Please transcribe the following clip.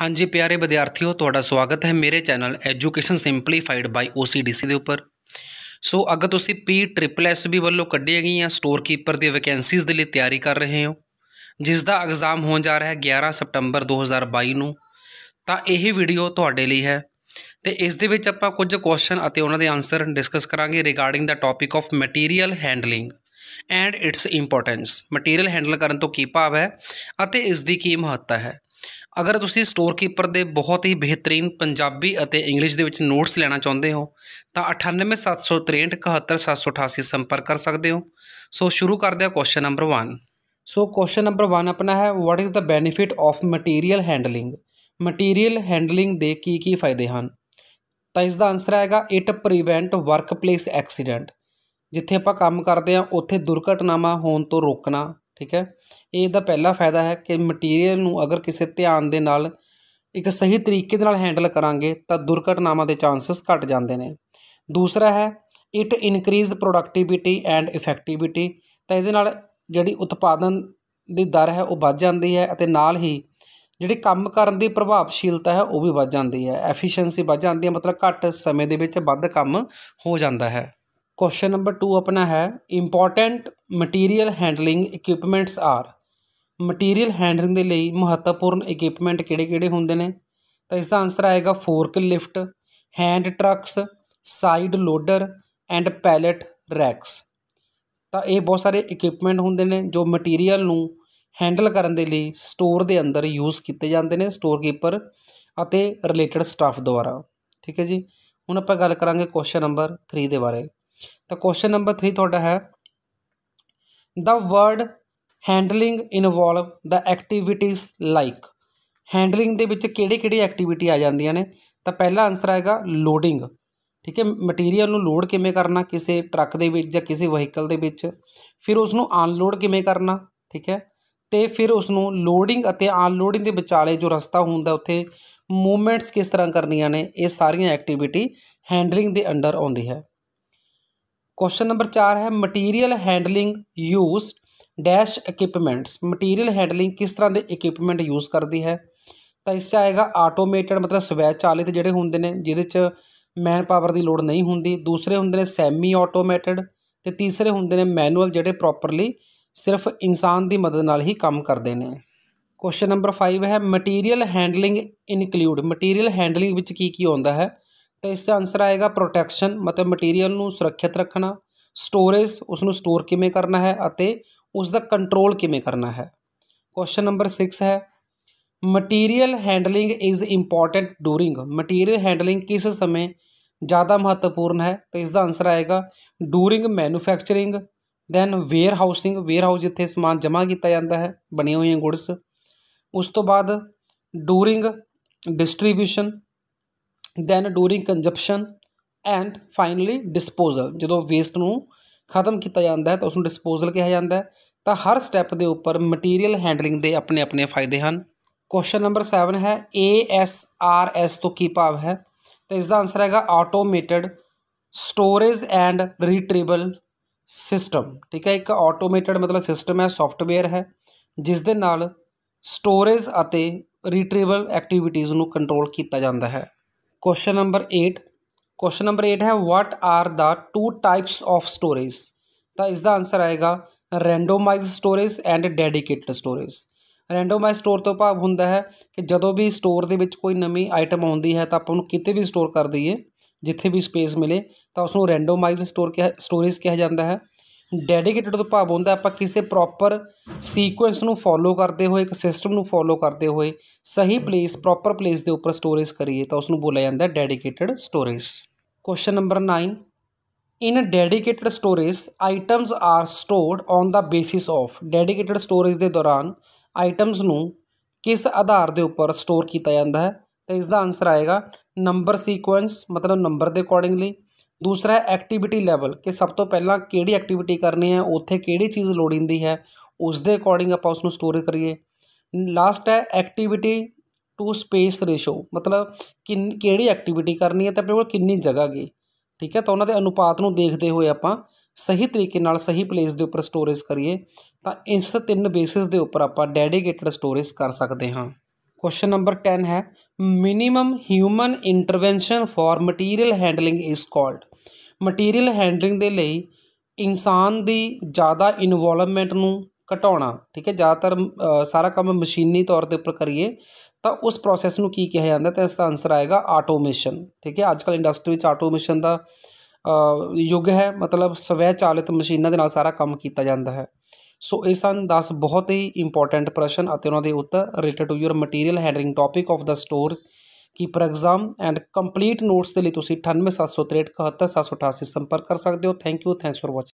ਹਾਂਜੀ ਪਿਆਰੇ ਵਿਦਿਆਰਥੀਓ ਤੁਹਾਡਾ ਸਵਾਗਤ ਹੈ ਮੇਰੇ channel education simplified by OCDC ਦੇ ਉੱਪਰ ਸੋ ਅਗਰ ਤੁਸੀਂ ਪੀ ਟ੍ਰਿਪਲ ਐਸ ਬੀ ਵੱਲੋਂ ਕੱਢੀ ਗਈਆਂ ਸਟੋਰ ਕੀਪਰ ਦੀ ਵੈਕੈਂਸੀਜ਼ ਦੇ ਲਈ ਤਿਆਰੀ ਕਰ ਰਹੇ ਹੋ ਜਿਸ ਦਾ ਐਗਜ਼ਾਮ ਹੋਣ ਜਾ ਰਿਹਾ ਹੈ 11 ਸਪਟੰਬਰ 2022 ਨੂੰ ਤਾਂ ਇਹ ਵੀਡੀਓ ਤੁਹਾਡੇ ਲਈ ਹੈ ਤੇ ਇਸ ਦੇ ਵਿੱਚ ਆਪਾਂ ਕੁਝ ਕੁਐਸਚਨ ਅਤੇ ਉਹਨਾਂ ਦੇ ਆਨਸਰ ਡਿਸਕਸ ਕਰਾਂਗੇ regarding the topic of material handling and its importance material handle ਕਰਨ ਤੋਂ ਕੀ ਭਾਵ ਹੈ ਅਤੇ ਇਸ ਦੀ ਕੀ ਮਹੱਤਤਾ ਹੈ ਅਗਰ ਤੁਸੀਂ ਸਟੋਰ ਕੀਪਰ ਦੇ ਬਹੁਤ ਹੀ ਬਿਹਤਰੀਨ ਪੰਜਾਬੀ ਅਤੇ ਇੰਗਲਿਸ਼ ਦੇ ਵਿੱਚ ਨੋਟਸ ਲੈਣਾ ਚਾਹੁੰਦੇ ਹੋ ਤਾਂ 9873717788 ਸੰਪਰਕ ਕਰ ਸਕਦੇ ਹੋ ਸੋ ਸ਼ੁਰੂ ਕਰਦੇ ਹਾਂ question number 1 so question number 1 ਆਪਣਾ ਹੈ what is the benefit of material handling material handling ਦੇ ਕੀ ਕੀ ਫਾਇਦੇ ਹਨ ਤਾਂ ਇਸ ਦਾ ਆਨਸਰ ਆਏਗਾ ਇਟ ਪ੍ਰੀਵੈਂਟ ਵਰਕਪਲੇਸ ਐਕਸੀਡੈਂਟ ਜਿੱਥੇ ਆਪਾਂ ਕੰਮ ਕਰਦੇ ਆ ਉੱਥੇ ਦੁਰਘਟਨਾਵਾਂ ਹੋਣ ਤੋਂ ਰੋਕਣਾ ਠੀਕ ਹੈ ਇਹ ਇਹਦਾ ਪਹਿਲਾ ਫਾਇਦਾ ਹੈ ਕਿ ਮਟੀਰੀਅਲ ਨੂੰ ਅਗਰ ਕਿਸੇ ਧਿਆਨ ਦੇ ਨਾਲ ਇੱਕ ਸਹੀ ਤਰੀਕੇ ਦੇ ਨਾਲ ਹੈਂਡਲ ਕਰਾਂਗੇ ਤਾਂ ਦੁਰਘਟਨਾਵਾਂ ਦੇ ਚਾਂਸਸ ਘਟ ਜਾਂਦੇ ਨੇ ਦੂਸਰਾ ਹੈ it increase productivity and effectivity ਤਾਂ ਇਹਦੇ ਨਾਲ ਜਿਹੜੀ ਉਤਪਾਦਨ ਦੀ ਦਰ ਹੈ ਉਹ ਵੱਧ ਜਾਂਦੀ ਹੈ ਅਤੇ ਨਾਲ ਹੀ ਜਿਹੜੀ ਕੰਮ ਕਰਨ ਦੀ ਪ੍ਰਭਾਵਸ਼ੀਲਤਾ ਹੈ ਉਹ ਵੀ ਵੱਧ ਜਾਂਦੀ ਹੈ ਐਫੀਸ਼ੀਐਂਸੀ ਵੱਧ ਜਾਂਦੀ ਹੈ ਮਤਲਬ ਘੱਟ ਸਮੇਂ ਦੇ ਵਿੱਚ ਵੱਧ ਕੰਮ ਹੋ ਜਾਂਦਾ ਹੈ ਕੁਐਸਚਨ ਨੰਬਰ 2 ਆਪਣਾ ਹੈ important material handling equipments are material handling ਦੇ ਲਈ ਮਹੱਤਵਪੂਰਨ ਇਕਵਿਪਮੈਂਟ ਕਿਹੜੇ-ਕਿਹੜੇ ਹੁੰਦੇ ਨੇ ਤਾਂ ਇਸ ਦਾ ਆਨਸਰ ਆਏਗਾ forklift hand trucks side loader and pallet racks ਤਾਂ ਇਹ ਬਹੁਤ ਸਾਰੇ ਇਕਵਿਪਮੈਂਟ ਹੁੰਦੇ ਨੇ ਜੋ ਮਟੀਰੀਅਲ ਨੂੰ ਹੈਂਡਲ ਕਰਨ ਦੇ ਲਈ ਸਟੋਰ ਦੇ ਅੰਦਰ ਯੂਜ਼ ਕੀਤੇ ਜਾਂਦੇ ਨੇ storekeeper and related staff ਦੁਆਰਾ ਠੀਕ ਹੈ ਜੀ ਹੁਣ ਆਪਾਂ ਗੱਲ ਕਰਾਂਗੇ ਕੁਐਸਚਨ ਨੰਬਰ 3 ਦੇ ਬਾਰੇ ਤਾਂ ਕੁਐਸਚਨ ਨੰਬਰ 3 ਤੁਹਾਡਾ ਹੈ the word handling involve the activities like handling ਦੇ ਵਿੱਚ ਕਿਹੜੇ ਕਿਹੜੇ ਐਕਟੀਵਿਟੀ ਆ ਜਾਂਦੀਆਂ ਨੇ ਤਾਂ ਪਹਿਲਾ ਆਨਸਰ ਆਏਗਾ ਲੋਡਿੰਗ ਠੀਕ ਹੈ ਮਟੀਰੀਅਲ ਨੂੰ ਲੋਡ ਕਿਵੇਂ ਕਰਨਾ ਕਿਸੇ ਟਰੱਕ ਦੇ ਵਿੱਚ ਜਾਂ ਕਿਸੇ ਵਹੀਕਲ ਦੇ ਵਿੱਚ ਫਿਰ ਉਸ ਨੂੰ ਅਨਲੋਡ ਕਿਵੇਂ ਕਰਨਾ ਠੀਕ ਹੈ ਤੇ ਫਿਰ ਉਸ ਨੂੰ ਲੋਡਿੰਗ ਅਤੇ ਅਨਲੋਡਿੰਗ ਦੇ ਵਿਚਾਲੇ ਜੋ ਰਸਤਾ ਹੁੰਦਾ ਉੱਥੇ ਮੂਵਮੈਂਟਸ ਕਿਸ ਤਰ੍ਹਾਂ ਕਰਨੀਆਂ ਨੇ ਇਹ ਸਾਰੀਆਂ ਐਕਟੀਵਿਟੀ ਹੈਂਡਲਿੰਗ ਦੇ ਅੰਡਰ ਆਉਂਦੀ ਹੈ ਕੁਐਸਚਨ ਨੰਬਰ 4 ਹੈ material handling used dash equipments material handling ਕਿਸ ਤਰ੍ਹਾਂ ਦੇ ਇਕਵਿਪਮੈਂਟ ਯੂਜ਼ ਕਰਦੀ ਹੈ ਤਾਂ ਇਸ 'ਚ ਆਏਗਾ ਆਟੋਮੇਟਡ ਮਤਲਬ ਸਵੈ ਚਾਲਿਤ ਜਿਹੜੇ ਹੁੰਦੇ ਨੇ ਜਿਹਦੇ 'ਚ ਮੈਨ ਪਾਵਰ ਦੀ ਲੋੜ ਨਹੀਂ ਹੁੰਦੀ ਦੂਸਰੇ ਹੁੰਦੇ ਨੇ ਸੈਮੀ ਆਟੋਮੇਟਡ ਤੇ ਤੀਸਰੇ ਹੁੰਦੇ ਨੇ ਮੈਨੂਅਲ ਜਿਹੜੇ ਪ੍ਰੋਪਰਲੀ ਸਿਰਫ ਇਨਸਾਨ ਦੀ ਮਦਦ ਨਾਲ ਹੀ ਕੰਮ ਕਰਦੇ ਨੇ ਕੁਐਸਚਨ ਨੰਬਰ 5 ਹੈ material handling include material handling ਵਿੱਚ ਕੀ ਕੀ ਆਉਂਦਾ ਹੈ ਤਾਂ ਇਸ ਦਾ ਆਨਸਰ ਆਏਗਾ ਪ੍ਰੋਟੈਕਸ਼ਨ ਮਤਲਬ ਮਟੀਰੀਅਲ ਨੂੰ ਸੁਰੱਖਿਅਤ ਰੱਖਣਾ ਸਟੋਰੇਜ ਉਸ ਨੂੰ ਸਟੋਰ ਕਿਵੇਂ ਕਰਨਾ ਹੈ ਅਤੇ ਉਸ ਦਾ ਕੰਟਰੋਲ ਕਿਵੇਂ ਕਰਨਾ ਹੈ ਕੁਐਸਚਨ ਨੰਬਰ 6 ਹੈ material handling is important during material handling ਕਿਸ ਸਮੇਂ ਜ਼ਿਆਦਾ ਮਹੱਤਵਪੂਰਨ ਹੈ ਤਾਂ ਇਸ ਦਾ ਆਨਸਰ ਆਏਗਾ during manufacturing then warehousing warehouse ਜਿੱਥੇ ਸਮਾਨ ਜਮ੍ਹਾਂ ਕੀਤਾ ਜਾਂਦਾ ਹੈ ਬਣੇ ਹੋਏ ਗੁੱਡਸ ਉਸ ਤੋਂ ਬਾਅਦ during distribution then during consumption and finally disposal ਜਦੋਂ ਵੇਸਟ ਨੂੰ ਖਤਮ ਕੀਤਾ ਜਾਂਦਾ ਹੈ ਤਾਂ ਉਸ ਨੂੰ ਡਿਸਪੋਜ਼ਲ ਕਿਹਾ ਜਾਂਦਾ ਹੈ ਤਾਂ ਹਰ ਸਟੈਪ ਦੇ ਉੱਪਰ ਮਟੀਰੀਅਲ ਹੈਂਡਲਿੰਗ ਦੇ ਆਪਣੇ ਆਪਣੇ ਫਾਇਦੇ ਹਨ ਕੁਐਸਚਨ ਨੰਬਰ 7 ਹੈ ASRS ਤੋਂ ਕੀ ਭਾਵ ਹੈ ਤਾਂ ਇਸ ਦਾ ਆਨਸਰ ਹੈਗਾ automated storage and retrieval system ਠੀਕ ਹੈ ਇੱਕ ਆਟੋਮੇਟਿਡ ਮਤਲਬ ਸਿਸਟਮ ਹੈ ਸੌਫਟਵੇਅਰ ਹੈ ਜਿਸ ਦੇ ਨਾਲ ਸਟੋਰੇਜ ਅਤੇ ਰੀਟਰੀਵਲ ਐਕਟੀਵਿਟੀਆਂ ਨੂੰ ਕੰਟਰੋਲ ਕੀਤਾ ਜਾਂਦਾ ਹੈ ਨੰਬਰ 8 एट ਨੰਬਰ 8 ਹੈ what are the two types of storage ਤਾਂ ਇਸ ਦਾ ਆਨਸਰ ਆਏਗਾ randomized storage and dedicated storage randomize store ਤੋਂ ਭਾਵ ਹੁੰਦਾ ਹੈ ਕਿ ਜਦੋਂ ਵੀ ਸਟੋਰ ਦੇ ਵਿੱਚ ਕੋਈ ਨਵੀਂ ਆਈਟਮ ਆਉਂਦੀ ਹੈ ਤਾਂ ਆਪਾਂ ਉਹਨੂੰ ਕਿਤੇ ਵੀ ਸਟੋਰ ਕਰ ਦਈਏ ਜਿੱਥੇ ਵੀ ਸਪੇਸ ਮਿਲੇ ਤਾਂ ਉਸ ਨੂੰ ਰੈਂਡੋਮਾਈਜ਼ ਸਟੋਰ ਕਿਹਾ ਸਟੋਰੇਜ ਕਿਹਾ ਜਾਂਦਾ ਹੈ ਡੈਡੀਕੇਟਡ ਤੋਂ ਭਾਵ ਹੁੰਦਾ ਆਪਾਂ ਕਿਸੇ ਪ੍ਰੋਪਰ ਸੀਕੁਐਂਸ ਨੂੰ ਫੋਲੋ ਕਰਦੇ ਹੋਏ ਇੱਕ ਸਿਸਟਮ ਨੂੰ ਫੋਲੋ ਕਰਦੇ ਹੋਏ ਸਹੀ ਪਲੇਸ ਪ੍ਰੋਪਰ ਪਲੇਸ ਦੇ ਉੱਪਰ ਸਟੋਰੇਜ ਕਰੀਏ ਤਾਂ ਉਸ ਨੂੰ ਬੋਲਿਆ ਜਾਂਦਾ dedicated storage question number 9 in dedicated storage items are stored on the basis of dedicated storage ਦੇ ਦੌਰਾਨ ਆਈਟਮਸ ਨੂੰ ਕਿਸ ਆਧਾਰ ਦੇ ਉੱਪਰ ਸਟੋਰ ਕੀਤਾ ਜਾਂਦਾ ਹੈ ਤਾਂ ਇਸ ਦਾ ਆਨਸਰ ਆਏਗਾ ਨੰਬਰ ਸੀਕੁਐਂਸ ਮਤਲਬ ਨੰਬਰ ਦੇ ਅਕੋਰਡਿੰਗਲੀ ਦੂਸਰਾ ਹੈ ਐਕਟੀਵਿਟੀ ਲੈਵਲ ਕਿ ਸਭ ਤੋਂ ਪਹਿਲਾਂ ਕਿਹੜੀ ਐਕਟੀਵਿਟੀ ਕਰਨੀ ਹੈ ਉੱਥੇ ਕਿਹੜੀ ਚੀਜ਼ ਲੋੜੀਂਦੀ ਹੈ ਉਸ ਦੇ ਅਕੋਰਡਿੰਗ ਆਪਾਂ ਉਸ ਨੂੰ ਸਟੋਰ ਕਰੀਏ ਲਾਸਟ ਹੈ ਐਕਟੀਵਿਟੀ ਟੂ ਸਪੇਸ ਰੇਸ਼ੋ ਮਤਲਬ ਕਿ ਕਿਹੜੀ ਐਕਟੀਵਿਟੀ ਕਰਨੀ ਹੈ ਤੇ ਆਪਣੇ ਕੋਲ ਕਿੰਨੀ ਜਗ੍ਹਾ ਗਈ ਠੀਕ ਹੈ ਤਾਂ ਉਹਨਾਂ ਦੇ ਅਨੁਪਾਤ ਨੂੰ ਦੇਖਦੇ ਹੋਏ ਆਪਾਂ ਸਹੀ ਤਰੀਕੇ ਨਾਲ ਸਹੀ ਪਲੇਸ ਦੇ ਉੱਪਰ ਸਟੋਰੇਜ ਕਰੀਏ ਤਾਂ ਇਸ ਤਿੰਨ ਬੇਸਿਸ ਦੇ ਉੱਪਰ ਆਪਾਂ ਡੈਡੀਕੇਟਡ ਸਟੋਰੇਜ ਕਰ ਸਕਦੇ ਹਾਂ ਕੁਐਸਚਨ ਨੰਬਰ 10 ਹੈ minimum human intervention for material handling is called material handling ਦੇ ਲਈ ਇਨਸਾਨ ਦੀ ਜ਼ਿਆਦਾ ਇਨਵੋਲਵਮੈਂਟ ਨੂੰ ਘਟਾਉਣਾ ਠੀਕ ਹੈ ਜ਼ਿਆਦਾਤਰ ਸਾਰਾ ਕੰਮ ਮਸ਼ੀਨੀ ਤੌਰ ਦੇ ਉੱਪਰ ਕਰੀਏ ਤਾਂ ਉਸ ਪ੍ਰੋਸੈਸ ਨੂੰ ਕੀ ਕਿਹਾ ਜਾਂਦਾ ਤਾਂ ਇਸ ਦਾ ਆਨਸਰ ਆਏਗਾ ਆਟੋਮੇਸ਼ਨ ਠੀਕ ਹੈ ਅੱਜ ਕੱਲ ਇੰਡਸਟਰੀ ਵਿੱਚ ਆਟੋਮੇਸ਼ਨ ਦਾ ਯੁੱਗ ਹੈ ਮਤਲਬ ਸਵੈ ਚਾਲਿਤ ਮਸ਼ੀਨਾਂ ਦੇ ਨਾਲ ਸਾਰਾ ਕੰਮ ਕੀਤਾ ਜਾਂਦਾ ਹੈ ਸੋ ਇਹ ਸਨ 10 ਬਹੁਤ ਹੀ ਇੰਪੋਰਟੈਂਟ ਪ੍ਰਸ਼ਨ ਅਤੇ ਉਹਨਾਂ ਦੇ ਉੱਤਰ related to your material handling topic of the store ਕੀ ਪਰ ਐਗਜ਼ਾਮ ਐਂਡ ਕੰਪਲੀਟ ਨੋਟਸ ਦੇ ਲਈ ਤੁਸੀਂ 9873671788 ਸੰਪਰਕ ਕਰ ਸਕਦੇ ਹੋ thank you thanks for watching